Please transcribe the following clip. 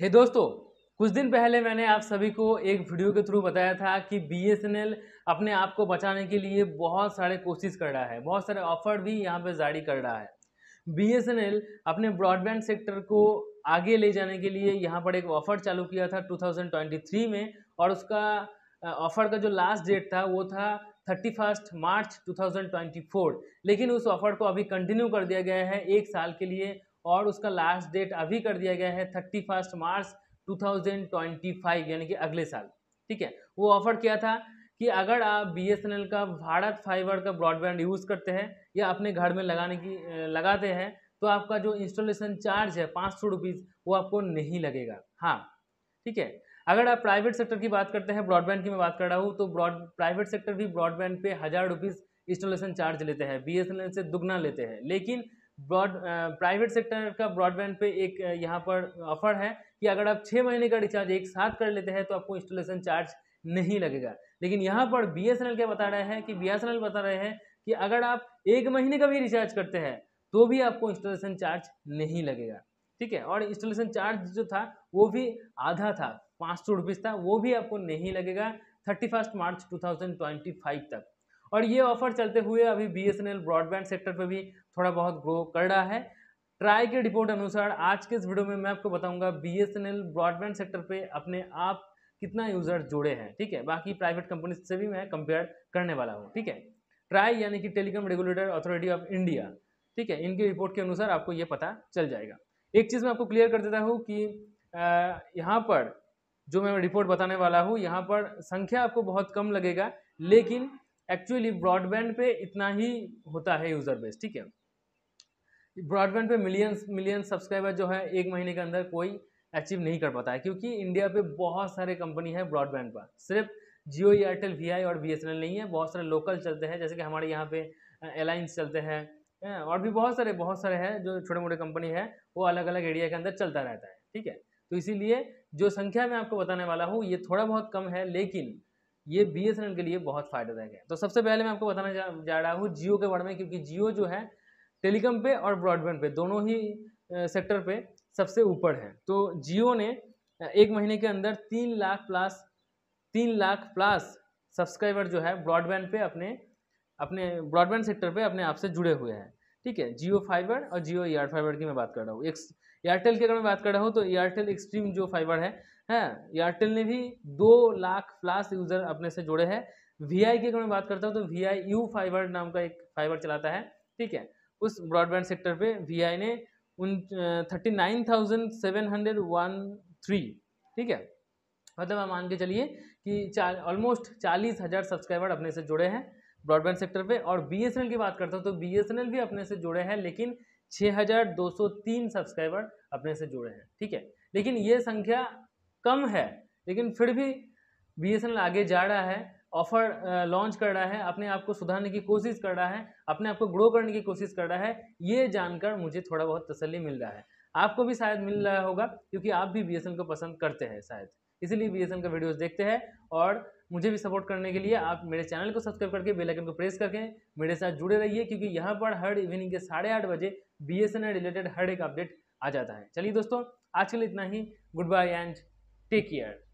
हे दोस्तों कुछ दिन पहले मैंने आप सभी को एक वीडियो के थ्रू बताया था कि बीएसएनएल अपने आप को बचाने के लिए बहुत सारे कोशिश कर रहा है बहुत सारे ऑफर भी यहाँ पे जारी कर रहा है बीएसएनएल अपने ब्रॉडबैंड सेक्टर को आगे ले जाने के लिए यहाँ पर एक ऑफर चालू किया था 2023 में और उसका ऑफर का जो लास्ट डेट था वो था थर्टी फर्स्ट मार्च 2024 लेकिन उस ऑफर को अभी कंटिन्यू कर दिया गया है एक साल के लिए और उसका लास्ट डेट अभी कर दिया गया है thirty first March two thousand twenty five यानी कि अगले साल ठीक है वो ऑफर किया था कि अगर आप बी एस एन एल का भारत फाइबर का ब्रॉडबैंड यूज़ करते हैं या अपने घर में लगाने की लगाते हैं तो आपका जो इंस्टॉलेशन चार्ज है पाँच सौ रुपीज़ वो आपको नहीं लगेगा हाँ ठीक है अगर आप प्राइवेट सेक्टर की बात करते हैं ब्रॉडबैंड की मैं बात कर रहा हूँ तो ब्रॉड प्राइवेट सेक्टर भी ब्रॉडबैंड पे हज़ार रुपीज़ इंस्टॉलेशन चार्ज लेते हैं बी से दुगना लेते हैं लेकिन ब्रॉड प्राइवेट सेक्टर का ब्रॉडबैंड पे एक uh, यहाँ पर ऑफर है कि अगर आप छः महीने का रिचार्ज एक साथ कर लेते हैं तो आपको इंस्टॉलेशन चार्ज नहीं लगेगा लेकिन यहाँ पर बी एस क्या बता रहे हैं कि बी बता रहे हैं कि अगर आप एक महीने का भी रिचार्ज करते हैं तो भी आपको इंस्टॉलेशन चार्ज नहीं लगेगा ठीक है और इंस्टॉलेशन चार्ज जो था वो भी आधा था पाँच सौ रुपीज़ था वो भी आपको नहीं लगेगा थर्टी फर्स्ट मार्च फाइव तक और ये ऑफर चलते हुए अभी B S N L broadband sector पर भी थोड़ा बहुत ग्रो कर रहा है ट्राई के रिपोर्ट अनुसार आज के इस वीडियो में मैं आपको बताऊंगा B S N L broadband sector पे अपने आप कितना यूज़र जुड़े हैं ठीक है बाकी प्राइवेट कंपनी से भी मैं कंपेयर करने वाला हूँ ठीक है ट्राई यानी कि telecom regulator authority of India ठीक है इनकी रिपोर्ट के अनुसार आपको ये पता चल जाएगा एक चीज़ मैं आपको क्लियर कर देता हूँ कि यहाँ पर जो मैं रिपोर्ट बताने वाला हूँ यहाँ पर संख्या आपको बहुत कम लगेगा लेकिन एक्चुअली ब्रॉडबैंड पे इतना ही होता है यूज़र बेस ठीक है ब्रॉडबैंड पे मिलियंस मिलियन सब्सक्राइबर जो है एक महीने के अंदर कोई अचीव नहीं कर पाता है क्योंकि इंडिया पे बहुत सारे कंपनी है ब्रॉडबैंड पर सिर्फ जियो एयरटेल वी और बी नहीं है बहुत सारे लोकल चलते हैं जैसे कि हमारे यहाँ पे एलाइंस चलते हैं और भी बहुत सारे बहुत सारे हैं जो छोटे मोटे कंपनी है वो अलग अलग एरिया के अंदर चलता रहता है ठीक है तो इसीलिए जो संख्या मैं आपको बताने वाला हूँ ये थोड़ा बहुत कम है लेकिन ये बी के लिए बहुत फायदेदायक है तो सबसे पहले मैं आपको बताना जा, रहा हूँ जियो के बारे में क्योंकि जियो जो है टेलीकॉम पे और ब्रॉडबैंड पे दोनों ही सेक्टर पे सबसे ऊपर है तो जियो ने एक महीने के अंदर तीन लाख प्लस तीन लाख प्लस सब्सक्राइबर जो है ब्रॉडबैंड पे अपने अपने ब्रॉडबैंड सेक्टर पे अपने आप से जुड़े हुए हैं ठीक है जियो फाइबर और जियो एयर e फाइबर की मैं बात कर रहा हूँ एक एयरटेल की अगर मैं बात कर रहा हूँ तो एयरटेल एक्सट्रीम जो फाइबर है हैं एयरटेल ने भी दो लाख प्लस यूज़र अपने से जुड़े हैं वी आई की अगर मैं बात करता हूँ तो वी आई यू फाइबर नाम का एक फाइबर चलाता है ठीक है उस ब्रॉडबैंड सेक्टर पे वी आई ने उन thirty nine thousand seven hundred one three ठीक है मतलब आप मान के चलिए कि ऑलमोस्ट चालीस हज़ार सब्सक्राइबर अपने से जुड़े हैं ब्रॉडबैंड सेक्टर पे और बी की बात करता हूँ तो बी भी अपने से जुड़े हैं लेकिन 6,203 सब्सक्राइबर अपने से जुड़े हैं ठीक है लेकिन ये संख्या कम है लेकिन फिर भी बी आगे जा रहा है ऑफर लॉन्च कर रहा है अपने आप को सुधारने की कोशिश कर रहा है अपने आप को ग्रो करने की कोशिश कर रहा है ये जानकर मुझे थोड़ा बहुत तसल्ली मिल रहा है आपको भी शायद मिल रहा होगा क्योंकि आप भी बी को पसंद करते हैं शायद इसीलिए बी का वीडियोज़ देखते हैं और मुझे भी सपोर्ट करने के लिए आप मेरे चैनल को सब्सक्राइब करके बेल आइकन को प्रेस करके मेरे साथ जुड़े रहिए क्योंकि यहाँ पर हर इवनिंग के साढ़े आठ बजे बी रिलेटेड हर एक अपडेट आ जाता है चलिए दोस्तों आज के लिए इतना ही good bye and take care